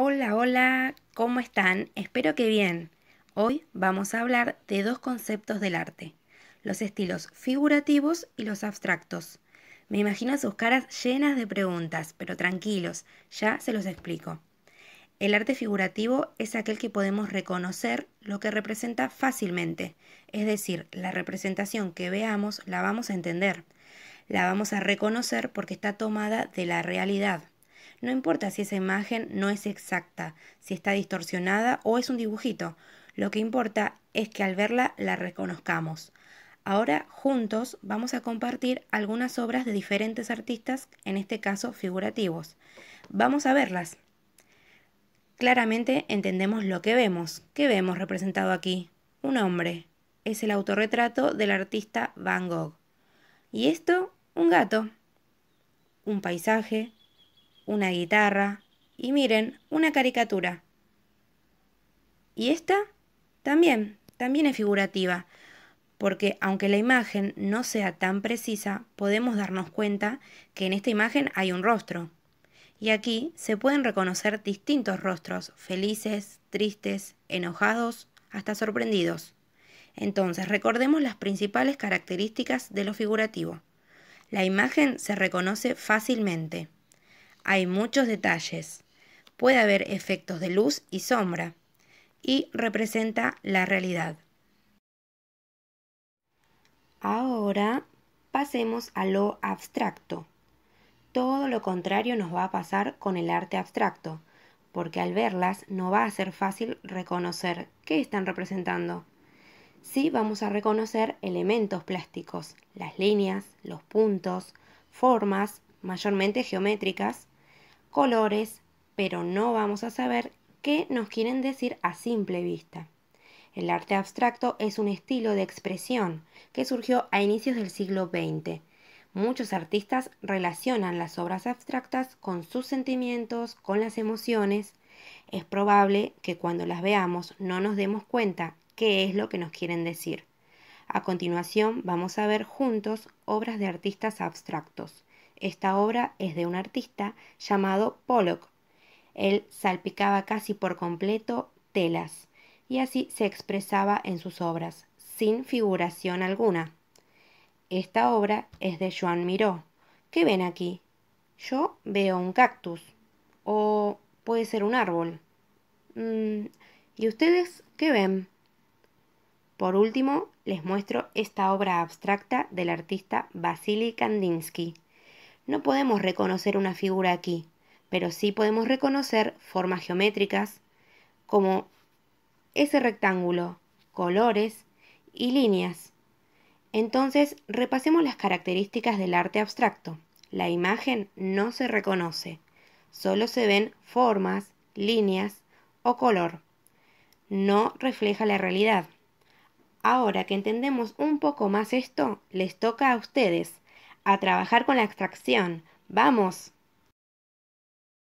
Hola, hola, ¿cómo están? Espero que bien. Hoy vamos a hablar de dos conceptos del arte, los estilos figurativos y los abstractos. Me imagino sus caras llenas de preguntas, pero tranquilos, ya se los explico. El arte figurativo es aquel que podemos reconocer lo que representa fácilmente, es decir, la representación que veamos la vamos a entender, la vamos a reconocer porque está tomada de la realidad. No importa si esa imagen no es exacta, si está distorsionada o es un dibujito. Lo que importa es que al verla la reconozcamos. Ahora juntos vamos a compartir algunas obras de diferentes artistas, en este caso figurativos. Vamos a verlas. Claramente entendemos lo que vemos. ¿Qué vemos representado aquí? Un hombre. Es el autorretrato del artista Van Gogh. Y esto, un gato. Un paisaje, una guitarra y miren, una caricatura. Y esta también, también es figurativa, porque aunque la imagen no sea tan precisa, podemos darnos cuenta que en esta imagen hay un rostro. Y aquí se pueden reconocer distintos rostros, felices, tristes, enojados, hasta sorprendidos. Entonces, recordemos las principales características de lo figurativo. La imagen se reconoce fácilmente. Hay muchos detalles. Puede haber efectos de luz y sombra. Y representa la realidad. Ahora pasemos a lo abstracto. Todo lo contrario nos va a pasar con el arte abstracto, porque al verlas no va a ser fácil reconocer qué están representando. Sí vamos a reconocer elementos plásticos, las líneas, los puntos, formas, mayormente geométricas, colores, pero no vamos a saber qué nos quieren decir a simple vista. El arte abstracto es un estilo de expresión que surgió a inicios del siglo XX. Muchos artistas relacionan las obras abstractas con sus sentimientos, con las emociones. Es probable que cuando las veamos no nos demos cuenta qué es lo que nos quieren decir. A continuación vamos a ver juntos obras de artistas abstractos. Esta obra es de un artista llamado Pollock. Él salpicaba casi por completo telas y así se expresaba en sus obras, sin figuración alguna. Esta obra es de Joan Miró. ¿Qué ven aquí? Yo veo un cactus. O puede ser un árbol. Mm, ¿Y ustedes qué ven? Por último, les muestro esta obra abstracta del artista Vasily Kandinsky. No podemos reconocer una figura aquí, pero sí podemos reconocer formas geométricas como ese rectángulo, colores y líneas. Entonces, repasemos las características del arte abstracto. La imagen no se reconoce, solo se ven formas, líneas o color. No refleja la realidad. Ahora que entendemos un poco más esto, les toca a ustedes a trabajar con la extracción. Vamos.